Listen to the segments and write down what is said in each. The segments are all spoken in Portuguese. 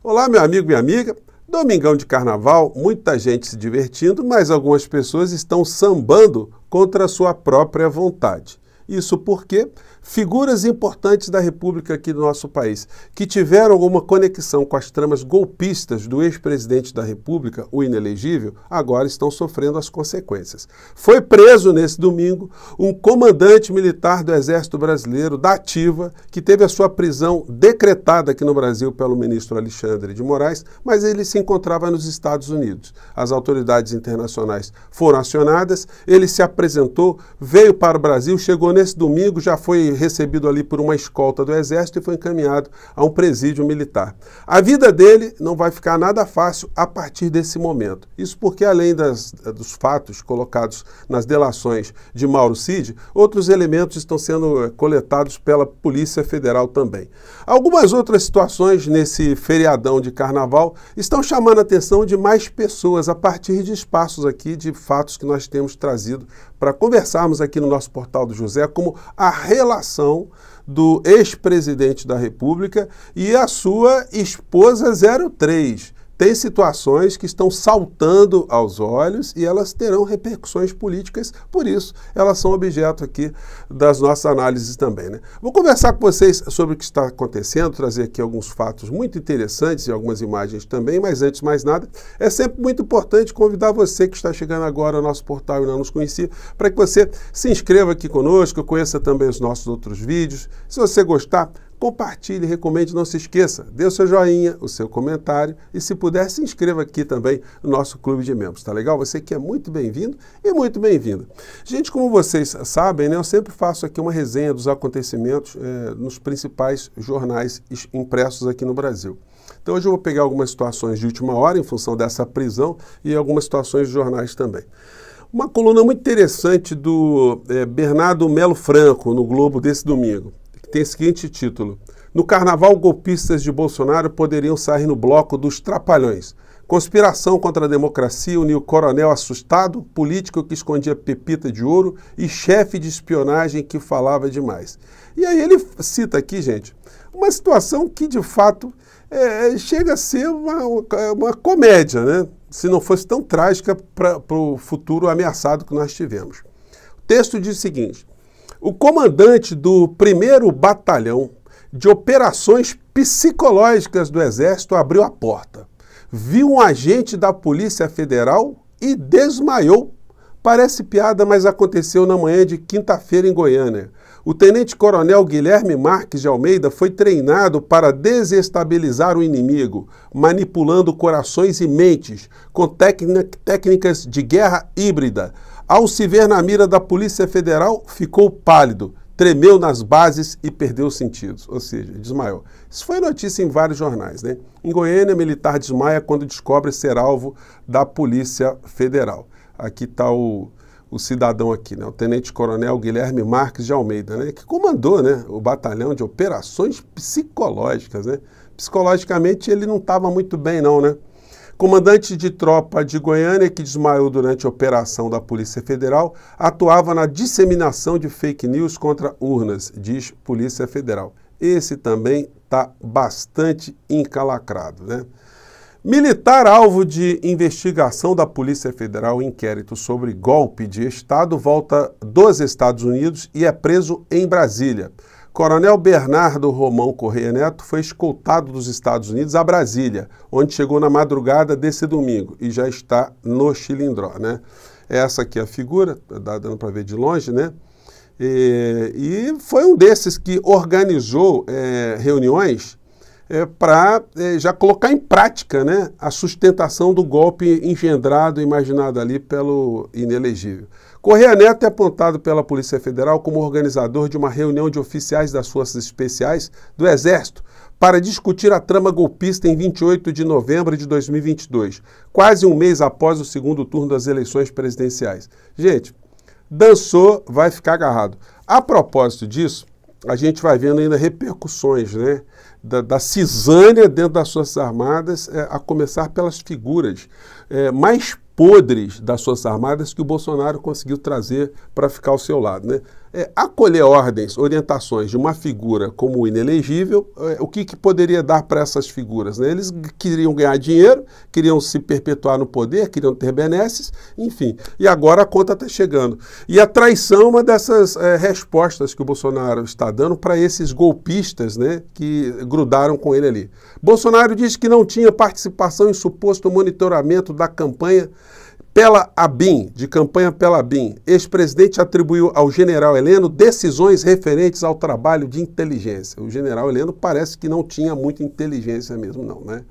Olá, meu amigo e amiga. Domingão de carnaval, muita gente se divertindo, mas algumas pessoas estão sambando contra a sua própria vontade. Isso porque figuras importantes da República aqui do nosso país, que tiveram alguma conexão com as tramas golpistas do ex-presidente da República, o inelegível, agora estão sofrendo as consequências. Foi preso nesse domingo um comandante militar do Exército Brasileiro, da Ativa, que teve a sua prisão decretada aqui no Brasil pelo ministro Alexandre de Moraes, mas ele se encontrava nos Estados Unidos. As autoridades internacionais foram acionadas, ele se apresentou, veio para o Brasil, chegou nesse domingo, já foi recebido ali por uma escolta do exército e foi encaminhado a um presídio militar. A vida dele não vai ficar nada fácil a partir desse momento. Isso porque, além das, eh, dos fatos colocados nas delações de Mauro Cid, outros elementos estão sendo eh, coletados pela Polícia Federal também. Algumas outras situações nesse feriadão de carnaval estão chamando a atenção de mais pessoas a partir de espaços aqui de fatos que nós temos trazido para conversarmos aqui no nosso portal do José, como a relação relação do ex-presidente da República e a sua esposa 03, tem situações que estão saltando aos olhos e elas terão repercussões políticas, por isso elas são objeto aqui das nossas análises também. Né? Vou conversar com vocês sobre o que está acontecendo, trazer aqui alguns fatos muito interessantes e algumas imagens também, mas antes de mais nada, é sempre muito importante convidar você que está chegando agora ao nosso portal e não nos conhecia, para que você se inscreva aqui conosco, conheça também os nossos outros vídeos. Se você gostar, Compartilhe, recomende, não se esqueça, dê o seu joinha, o seu comentário e, se puder, se inscreva aqui também no nosso clube de membros, tá legal? Você que é muito bem-vindo e muito bem-vinda. Gente, como vocês sabem, né, eu sempre faço aqui uma resenha dos acontecimentos eh, nos principais jornais impressos aqui no Brasil. Então hoje eu vou pegar algumas situações de última hora em função dessa prisão e algumas situações de jornais também. Uma coluna muito interessante do eh, Bernardo Melo Franco no Globo desse domingo tem o seguinte título: No carnaval, golpistas de Bolsonaro poderiam sair no bloco dos trapalhões. Conspiração contra a democracia uniu coronel assustado, político que escondia pepita de ouro e chefe de espionagem que falava demais. E aí ele cita aqui, gente, uma situação que de fato é, chega a ser uma, uma comédia, né? se não fosse tão trágica para o futuro ameaçado que nós tivemos. O texto diz o seguinte: o comandante do 1 Batalhão de Operações Psicológicas do Exército abriu a porta, viu um agente da Polícia Federal e desmaiou. Parece piada, mas aconteceu na manhã de quinta-feira em Goiânia o tenente-coronel Guilherme Marques de Almeida foi treinado para desestabilizar o inimigo, manipulando corações e mentes com técnicas de guerra híbrida. Ao se ver na mira da Polícia Federal, ficou pálido, tremeu nas bases e perdeu os sentidos, ou seja, desmaiou. Isso foi notícia em vários jornais, né? Em Goiânia, militar desmaia quando descobre ser alvo da Polícia Federal. Aqui está o o cidadão aqui, né, o tenente-coronel Guilherme Marques de Almeida, né, que comandou né, o batalhão de operações psicológicas. Né? Psicologicamente ele não estava muito bem, não, né? Comandante de tropa de Goiânia, que desmaiou durante a operação da Polícia Federal, atuava na disseminação de fake news contra urnas, diz Polícia Federal. Esse também está bastante encalacrado, né? Militar alvo de investigação da Polícia Federal inquérito sobre golpe de Estado volta dos Estados Unidos e é preso em Brasília. Coronel Bernardo Romão Correia Neto foi escoltado dos Estados Unidos a Brasília, onde chegou na madrugada desse domingo e já está no Chilindró, né? Essa aqui é a figura, dá dando para ver de longe, né? E, e, foi um desses que organizou é, reuniões é, para é, já colocar em prática né, a sustentação do golpe engendrado, imaginado ali pelo inelegível. Correia Neto é apontado pela Polícia Federal como organizador de uma reunião de oficiais das Forças Especiais do Exército para discutir a trama golpista em 28 de novembro de 2022, quase um mês após o segundo turno das eleições presidenciais. Gente, dançou, vai ficar agarrado. A propósito disso, a gente vai vendo ainda repercussões, né? da, da cisânia dentro das Forças Armadas, é, a começar pelas figuras é, mais podres das Forças Armadas que o Bolsonaro conseguiu trazer para ficar ao seu lado. Né? é, acolher ordens, orientações de uma figura como inelegível, é, o que, que, poderia dar para essas figuras? Né? Eles queriam ganhar dinheiro, queriam se perpetuar no poder, queriam ter benesses, enfim. E agora a conta está chegando. E a traição é uma dessas é, respostas que o Bolsonaro está dando para esses golpistas né, que grudaram com ele ali. Bolsonaro diz que não tinha participação em suposto monitoramento da campanha pela Abin, de campanha Pela Abin, ex-presidente atribuiu ao general Heleno decisões referentes ao trabalho de inteligência. O general Heleno parece que não tinha muita inteligência mesmo, não, né?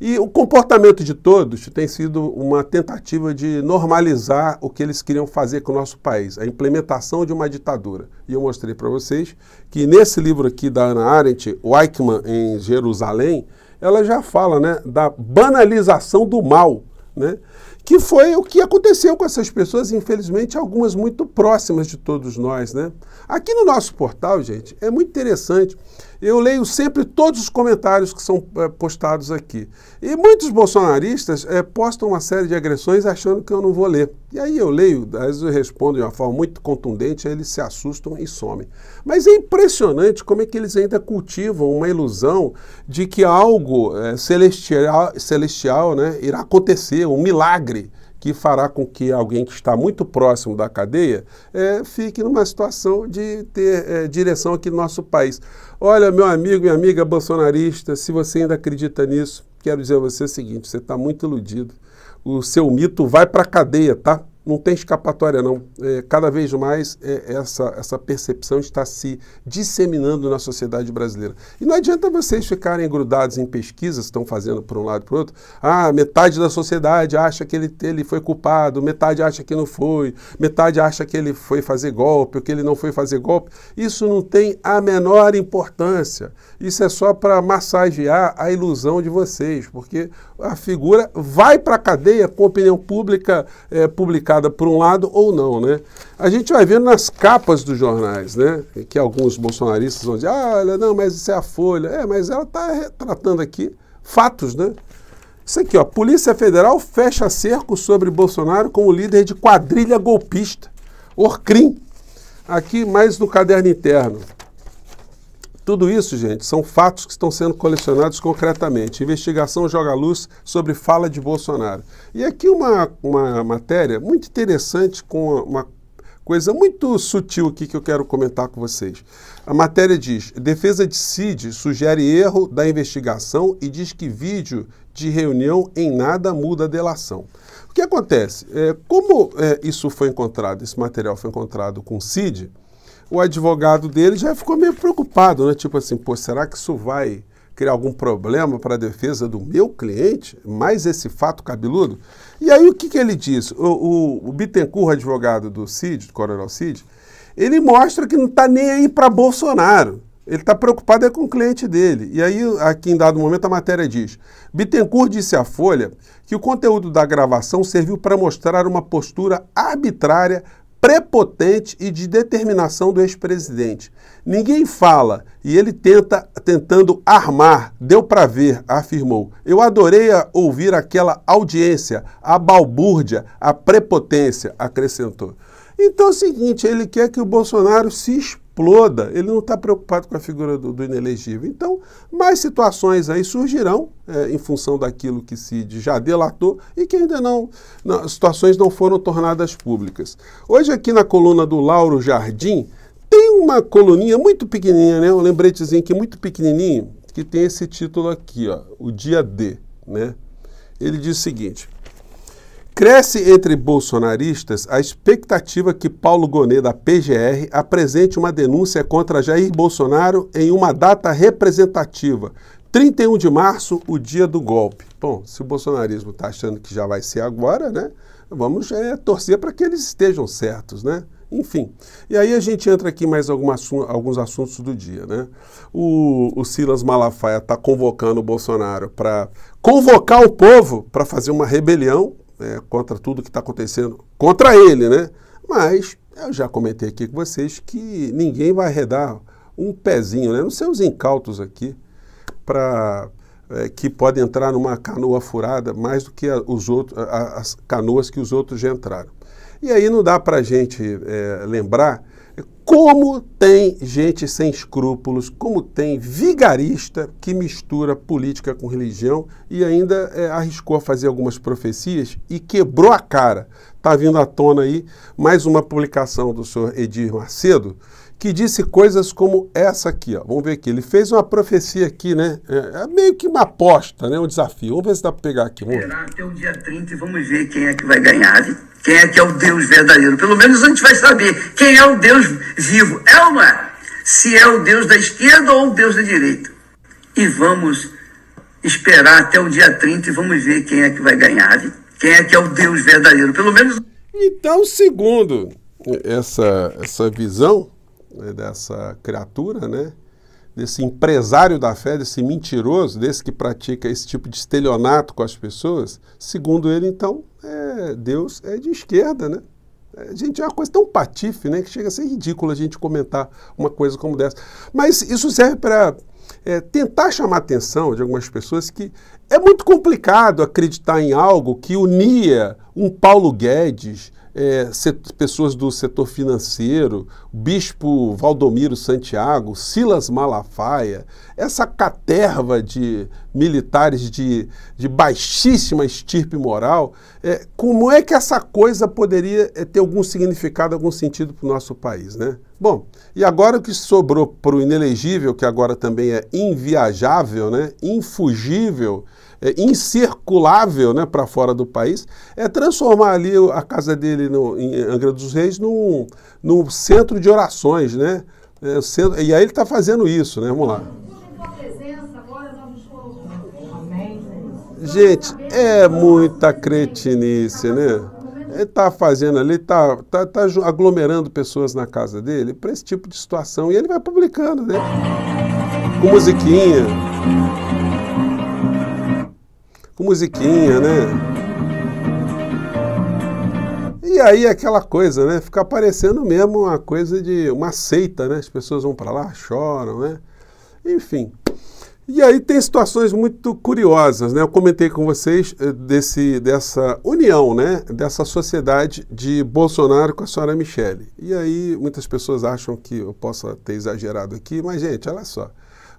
E o comportamento de todos tem sido uma tentativa de normalizar o que eles queriam fazer com o nosso país, a implementação de uma ditadura. E eu mostrei para vocês que nesse livro aqui da Ana Arendt, Weichmann em Jerusalém, ela já fala né, da banalização do mal, né? que foi o que aconteceu com essas pessoas, infelizmente, algumas muito próximas de todos nós. Né? Aqui no nosso portal, gente, é muito interessante. Eu leio sempre todos os comentários que são é, postados aqui. E muitos bolsonaristas é, postam uma série de agressões achando que eu não vou ler. E aí eu leio, às vezes eu respondo de uma forma muito contundente, aí eles se assustam e somem. Mas é impressionante como é que eles ainda cultivam uma ilusão de que algo é, eh, celestial, celestial né, irá acontecer, um milagre que fará com que alguém que está muito próximo da cadeia é, fique numa situação de ter é, direção aqui no nosso país. Olha, meu amigo, minha amiga bolsonarista, se você ainda acredita nisso, quero dizer a você o seguinte: você está muito iludido. O seu mito vai para a cadeia, tá? não tem escapatória, não. É, cada vez mais é, essa, essa percepção está se disseminando na sociedade brasileira. E não adianta vocês ficarem grudados em pesquisas, estão fazendo para um lado e para o outro. Ah, metade da sociedade acha que ele, ele foi culpado, metade acha que não foi, metade acha que ele foi fazer golpe ou que ele não foi fazer golpe. Isso não tem a menor importância. Isso é só para massagear a ilusão de vocês, porque a figura vai para a cadeia com opinião pública é, publicada por um lado ou não, né? A gente vai vendo nas capas dos jornais, né? Que alguns bolsonaristas vão dizer, ah, olha, não, mas isso é a Folha. É, mas ela está retratando aqui fatos, né? Isso aqui, ó, Polícia Federal fecha cerco sobre Bolsonaro como líder de quadrilha golpista. Orcrim. Aqui mais no caderno interno. Tudo isso, gente, são fatos que estão sendo colecionados concretamente. Investigação joga luz sobre fala de Bolsonaro. E aqui uma, uma matéria muito interessante com uma coisa muito sutil aqui que eu quero comentar com vocês. A matéria diz: defesa de Cid sugere erro da investigação e diz que vídeo de reunião em nada muda a delação. O que acontece? É, como é, isso foi encontrado, esse material foi encontrado com Cid o advogado dele já ficou meio preocupado, né? Tipo assim, pô, será que isso vai criar algum problema para a defesa do meu cliente? Mais esse fato cabeludo? E aí o que, que ele diz? O, o, o Bittencourt, advogado do Cid, do Coronel Cid, ele mostra que não está nem aí para Bolsonaro. Ele está preocupado é com o cliente dele. E aí, aqui em dado momento, a matéria diz: Bittencourt disse à Folha que o conteúdo da gravação serviu para mostrar uma postura arbitrária prepotente e de determinação do ex-presidente. Ninguém fala e ele tenta tentando armar, deu para ver, afirmou. Eu adorei ouvir aquela audiência, a balbúrdia, a prepotência, acrescentou. Então é o seguinte, ele quer que o Bolsonaro se exponha imploda, ele não está preocupado com a figura do, do, inelegível. Então, mais situações aí surgirão é, em função daquilo que Cid já delatou e que ainda não, não, situações não foram tornadas públicas. Hoje aqui na coluna do Lauro Jardim, tem uma coluninha muito pequenininha, né? um lembretezinho aqui muito pequenininho, que tem esse título aqui, ó, o dia D. Né? Ele diz o seguinte, Cresce entre bolsonaristas a expectativa que Paulo Gonet, da PGR, apresente uma denúncia contra Jair Bolsonaro em uma data representativa. 31 de março, o dia do golpe. Bom, se o bolsonarismo está achando que já vai ser agora, né? Vamos é, torcer para que eles estejam certos, né? Enfim. E aí a gente entra aqui em mais alguns assuntos do dia, né? O, o Silas Malafaia está convocando o Bolsonaro para convocar o povo para fazer uma rebelião é, contra tudo que está acontecendo, contra ele, né? Mas eu já comentei aqui com vocês que ninguém vai arredar um pezinho, né? Não sei os incautos aqui, para é, que pode entrar numa canoa furada mais do que os outros, as canoas que os outros já entraram. E aí não dá para a gente é, lembrar como tem gente sem escrúpulos, como tem vigarista que mistura política com religião e ainda é, arriscou a fazer algumas profecias e quebrou a cara. Está vindo à tona aí mais uma publicação do senhor Edir Macedo que disse coisas como essa aqui. Ó. Vamos ver aqui. Ele fez uma profecia aqui, né? É, é meio que uma aposta, né? Um desafio. Vamos ver se dá para pegar aqui. Vamos Esperar até o dia 30 e vamos ver quem é que vai ganhar. Quem é que é o Deus verdadeiro. Pelo menos a gente vai saber quem é o Deus vivo. É ou não é? Se é o Deus da esquerda ou o Deus da direita. E vamos esperar até o dia 30 e vamos ver quem é que vai ganhar. Quem é que é o Deus verdadeiro. Pelo menos... Então, segundo essa, essa visão né, dessa criatura, né? desse empresário da fé, desse mentiroso, desse que pratica esse tipo de estelionato com as pessoas, segundo ele, então, é, Deus é de esquerda, né? É, gente, é uma coisa tão patife, né? Que chega a ser ridículo a gente comentar uma coisa como dessa. Mas isso serve para é, tentar chamar a atenção de algumas pessoas que é muito complicado acreditar em algo que unia um Paulo Guedes é, pessoas do setor financeiro, o Bispo Valdomiro Santiago, Silas Malafaia, essa caterva de militares de, de baixíssima estirpe moral, é, como é que essa coisa poderia é, ter algum significado, algum sentido para o nosso país, né? Bom, e agora o que sobrou para o inelegível, que agora também é inviajável, né, infugível, é, incirculável né, para fora do país, é transformar ali a casa dele no, em Angra dos Reis num, num centro de orações, né? É, centro, e aí ele está fazendo isso, né? Vamos lá. Gente, é muita cretinice, né? Ele está fazendo ali, está tá, tá, tá aglomerando pessoas na casa dele para esse tipo de situação. E ele vai publicando, né? Com musiquinha com musiquinha, né? E aí aquela coisa, né? Fica parecendo mesmo uma coisa de uma seita, né? As pessoas vão para lá, choram, né? Enfim. E aí tem situações muito curiosas, né? Eu comentei com vocês eh, desse, dessa união, né? Dessa sociedade de Bolsonaro com a senhora Michele. E aí muitas pessoas acham que eu possa ter exagerado aqui, mas gente, olha só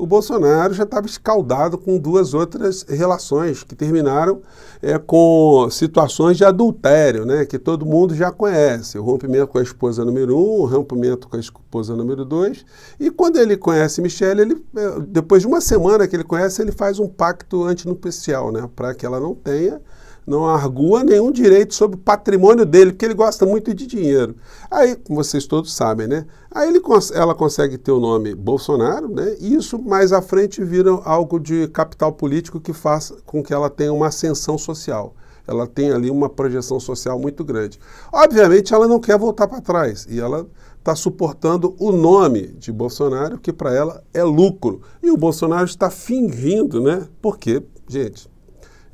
o Bolsonaro já estava escaldado com duas outras relações que terminaram é, com situações de adultério, né, que todo mundo já conhece. O rompimento com a esposa número um, o rompimento com a esposa número dois. E quando ele conhece Michelle, ele, eh, depois de uma semana que ele conhece, ele faz um pacto antinupcial né, para que ela não tenha não argua nenhum direito sobre o patrimônio dele, porque ele gosta muito de dinheiro. Aí, como vocês todos sabem, né? Aí ele, ela consegue ter o nome Bolsonaro, né? E isso mais à frente vira algo de capital político que faz com que ela tenha uma ascensão social ela tem ali uma projeção social muito grande. Obviamente, ela não quer voltar para trás e ela está suportando o nome de Bolsonaro, que para ela é lucro. E o Bolsonaro está fingindo, né? Porque, gente,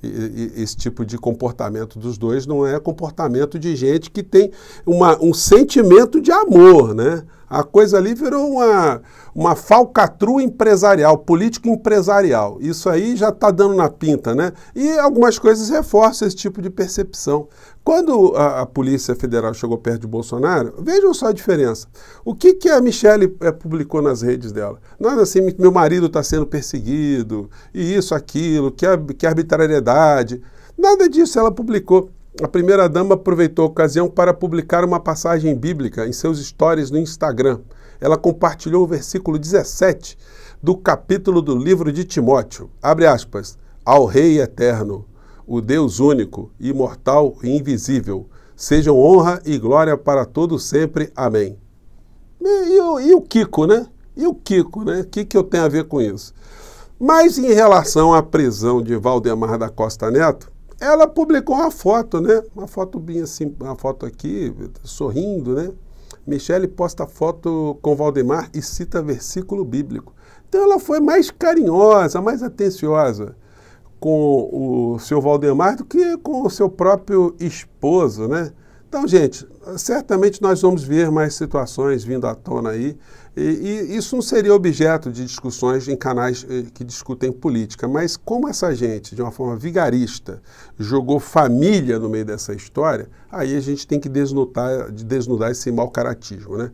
esse tipo de comportamento dos dois não é comportamento de gente que tem uma, um sentimento de amor, né? A coisa ali virou uma, uma falcatrua empresarial, político-empresarial. Isso aí já está dando na pinta, né? E algumas coisas reforçam esse tipo de percepção. Quando a, a, Polícia Federal chegou perto de Bolsonaro, vejam só a diferença. O que, que a Michelle é, eh, publicou nas redes dela? Nada assim, meu marido está sendo perseguido, e isso, aquilo, que, que arbitrariedade. Nada disso ela publicou a primeira-dama aproveitou a ocasião para publicar uma passagem bíblica em seus stories no Instagram. Ela compartilhou o versículo 17 do capítulo do livro de Timóteo. Abre aspas. Ao Rei Eterno, o Deus único, imortal e invisível, sejam honra e glória para todo sempre. Amém. E, o, e o Kiko, né? E o Kiko, né? O que, que eu tenho a ver com isso? Mas em relação à prisão de Valdemar da Costa Neto, ela publicou uma foto, né? Uma foto bem assim, uma foto aqui, sorrindo, né? Michele posta foto com Valdemar e cita versículo bíblico. Então ela foi mais carinhosa, mais atenciosa com o seu Valdemar do que com o seu próprio esposo, né? Então, gente, certamente nós vamos ver mais situações vindo à tona aí, e, e, isso não seria objeto de discussões em canais eh, que discutem política, mas como essa gente, de uma forma vigarista, jogou família no meio dessa história, aí a gente tem que desnudar, desnudar esse mau caratismo, né?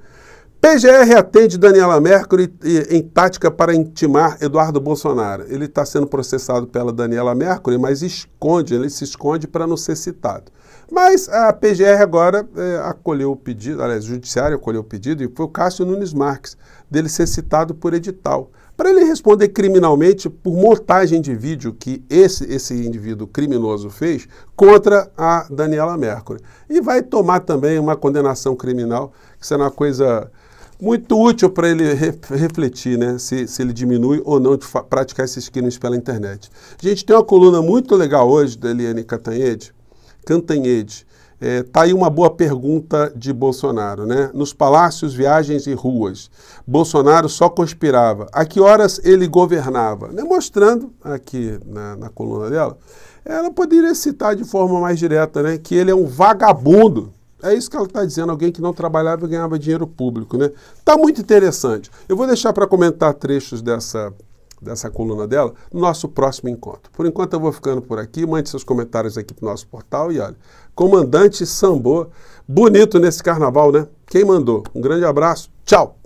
PGR atende Daniela Mercury em tática para intimar Eduardo Bolsonaro. Ele está sendo processado pela Daniela Mercury, mas esconde, ele se esconde para não ser citado. Mas a PGR agora é, acolheu o pedido, aliás, o Judiciário acolheu o pedido, e foi o Cássio Nunes Marques, dele ser citado por edital. Para ele responder criminalmente por montagem de vídeo que esse, esse indivíduo criminoso fez contra a Daniela Mercury. E vai tomar também uma condenação criminal, que será uma coisa muito útil para ele refletir né, se, se ele diminui ou não de praticar esses crimes pela internet. A gente tem uma coluna muito legal hoje da Eliane Catanhede, Cantanhede. Está é, tá aí uma boa pergunta de Bolsonaro, né? Nos palácios, viagens e ruas, Bolsonaro só conspirava. A que horas ele governava? Né? Mostrando aqui na, na coluna dela, ela poderia citar de forma mais direta, né? Que ele é um vagabundo. É isso que ela está dizendo, alguém que não trabalhava e ganhava dinheiro público, né? Está muito interessante. Eu vou deixar para comentar trechos dessa dessa coluna dela no nosso próximo encontro. Por enquanto eu vou ficando por aqui, mande seus comentários aqui para o nosso portal e olha, comandante Sambô, bonito nesse carnaval, né? Quem mandou? Um grande abraço, tchau!